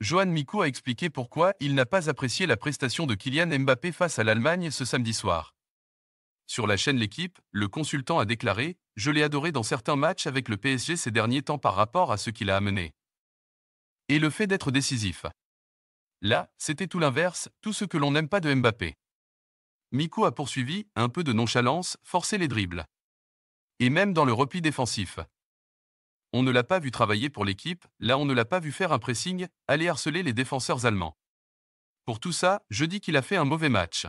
Johan Miku a expliqué pourquoi il n'a pas apprécié la prestation de Kylian Mbappé face à l'Allemagne ce samedi soir. Sur la chaîne L'équipe, le consultant a déclaré Je l'ai adoré dans certains matchs avec le PSG ces derniers temps par rapport à ce qu'il a amené. Et le fait d'être décisif. Là, c'était tout l'inverse, tout ce que l'on n'aime pas de Mbappé. Miku a poursuivi, un peu de nonchalance, forcer les dribbles. Et même dans le repli défensif. On ne l'a pas vu travailler pour l'équipe, là on ne l'a pas vu faire un pressing, aller harceler les défenseurs allemands. Pour tout ça, je dis qu'il a fait un mauvais match.